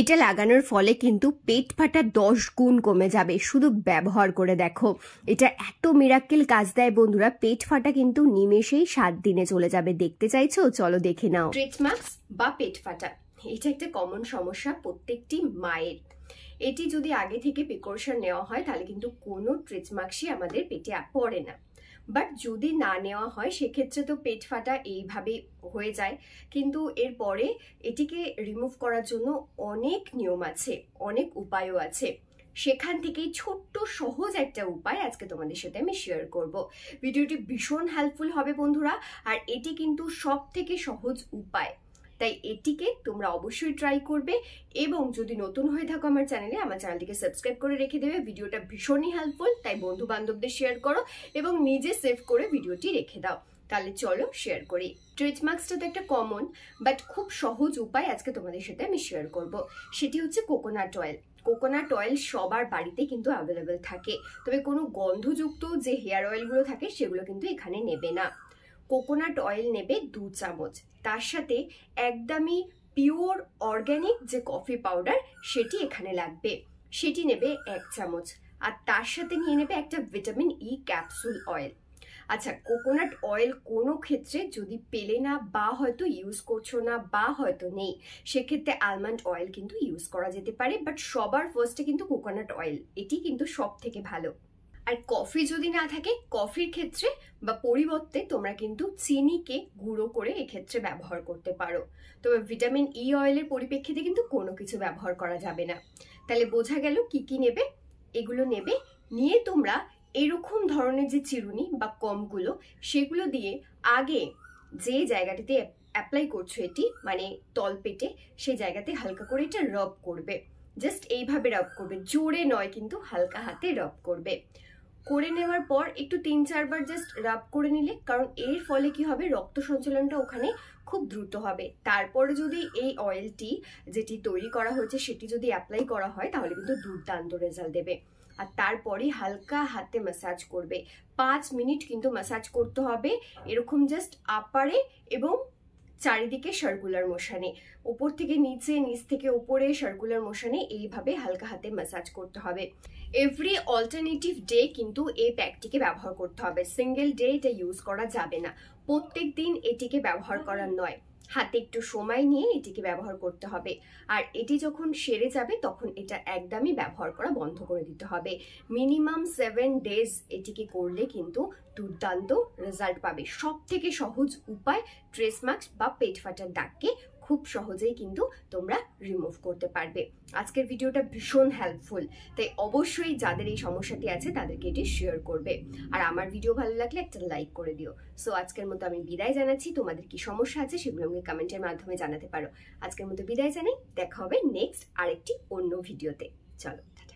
এটা লাগানোর ফলে কিন্তু পেট ফাটা দশ গুণ কমে যাবে শুধু ব্যবহার করে দেখো এটা এত মিরাক্কেল কাজ দেয় বন্ধুরা পেট ফাটা কিন্তু নিমেষেই সাত দিনে চলে যাবে দেখতে চাইছো চলো দেখে নাও ট্রেট মাস্ক বা পেট ফাটা এটা একটা কমন সমস্যা প্রত্যেকটি মায়ের এটি যদি আগে থেকে প্রিকশন নেওয়া হয় তাহলে কিন্তু কোনো ট্রেটমার্কসই আমাদের পেটে পড়ে না বাট যদি না নেওয়া হয় সেক্ষেত্রে তো পেট ফাটা এইভাবে হয়ে যায় কিন্তু এরপরে এটিকে রিমুভ করার জন্য অনেক নিয়ম আছে অনেক উপায়ও আছে সেখান থেকেই ছোট্ট সহজ একটা উপায় আজকে তোমাদের সাথে আমি শেয়ার করব ভিডিওটি ভীষণ হেল্পফুল হবে বন্ধুরা আর এটি কিন্তু সব থেকে সহজ উপায় তাই এটিকে তোমরা অবশ্যই ট্রাই করবে এবং যদি নতুন হয়ে থাকো আমার চ্যানেলে আমার চ্যানেলটিকে সাবস্ক্রাইব করে রেখে দেবে ভিডিওটা ভীষণই হেল্পফুল তাই বন্ধু বান্ধবদের শেয়ার করো এবং নিজে সেভ করে ভিডিওটি রেখে দাও তাহলে চলো শেয়ার করি স্ট্রেচ মার্কসটা তো একটা কমন বাট খুব সহজ উপায় আজকে তোমাদের সাথে আমি শেয়ার করব সেটি হচ্ছে কোকোনাট অয়েল কোকোনাট অয়েল সবার বাড়িতে কিন্তু অ্যাভেলেবেল থাকে তবে কোনো গন্ধযুক্ত যে হেয়ার অয়েলগুলো থাকে সেগুলো কিন্তু এখানে নেবে না কোকোনাট অয়েল নেবে দু চামচ তার সাথে একদমই পিওর অর্গ্যানিক যে কফি পাউডার সেটি এখানে লাগবে সেটি নেবে এক চামচ আর তার সাথে নিয়ে নেবে একটা ভিটামিন ই ক্যাপসুল অয়েল আচ্ছা কোকোনাট অয়েল কোনো ক্ষেত্রে যদি পেলে না বা হয়তো ইউজ করছো না বা হয়তো নেই সেক্ষেত্রে আলমন্ড অয়েল কিন্তু ইউজ করা যেতে পারে বাট সবার ফার্স্টে কিন্তু কোকোনাট অয়েল এটি কিন্তু সব থেকে ভালো আর কফি যদি না থাকে কফির ক্ষেত্রে বা পরিবর্তে তোমরা কিন্তু চিনিকে গুঁড়ো করে এক্ষেত্রে ব্যবহার করতে পারো তবে ভিটামিন ই e অয়েলের পরিপ্রেক্ষিতে কিন্তু কোনো কিছু ব্যবহার করা যাবে না তাহলে বোঝা গেল কি কি নেবে এগুলো নেবে নিয়ে তোমরা এরকম ধরনের যে চিরুনি বা কমগুলো সেগুলো দিয়ে আগে যে জায়গাটিতে অ্যাপ্লাই করছো এটি মানে তলপেটে সেই জায়গাতে হালকা করে এটা রব করবে জাস্ট এইভাবে রব করবে জোরে নয় কিন্তু হালকা হাতে রব করবে করে নেওয়ার পর একটু তিন চারবার জাস্ট রাব করে নিলে কারণ এর ফলে কি হবে রক্ত সঞ্চালনটা ওখানে খুব দ্রুত হবে তারপরে যদি এই অয়েলটি যেটি তৈরি করা হয়েছে সেটি যদি অ্যাপ্লাই করা হয় তাহলে কিন্তু দুর্দান্ত রেজাল্ট দেবে আর তারপরে হালকা হাতে ম্যাসাজ করবে পাঁচ মিনিট কিন্তু ম্যাসাজ করতে হবে এরকম জাস্ট আপারে এবং চারিদিকে সার্কুলার মোশানে ওপর থেকে নিচে নিচ থেকে ওপরে সার্কুলার মোশানে এইভাবে হালকা হাতে ম্যাসাজ করতে হবে এভরি অল্টারনেটিভ ডে কিন্তু এই প্যাকটিকে ব্যবহার করতে হবে সিঙ্গেল ডে এটা ইউজ করা যাবে না প্রত্যেক দিন এটিকে ব্যবহার করার নয় হাতে একটু সময় নিয়ে এটিকে ব্যবহার করতে হবে আর এটি যখন সেরে যাবে তখন এটা একদমই ব্যবহার করা বন্ধ করে দিতে হবে মিনিমাম সেভেন ডেজ এটিকে করলে কিন্তু দুর্দান্ত রেজাল্ট পাবে সব থেকে সহজ উপায় ট্রেস মাস্ক বা পেট ফাটার দাগকে খুব সহজেই কিন্তু তোমরা রিমুভ করতে পারবে আজকের ভিডিওটা ভীষণ হেল্পফুল তাই অবশ্যই যাদের এই সমস্যাটি আছে তাদেরকে এটি শেয়ার করবে আর আমার ভিডিও ভালো লাগলে একটা লাইক করে দিও সো আজকের মতো আমি বিদায় জানাচ্ছি তোমাদের কি সমস্যা আছে সেগুলো আমাকে কমেন্টের মাধ্যমে জানাতে পারো আজকের মতো বিদায় জানাই দেখা হবে নেক্সট আরেকটি অন্য ভিডিওতে চলো টাটা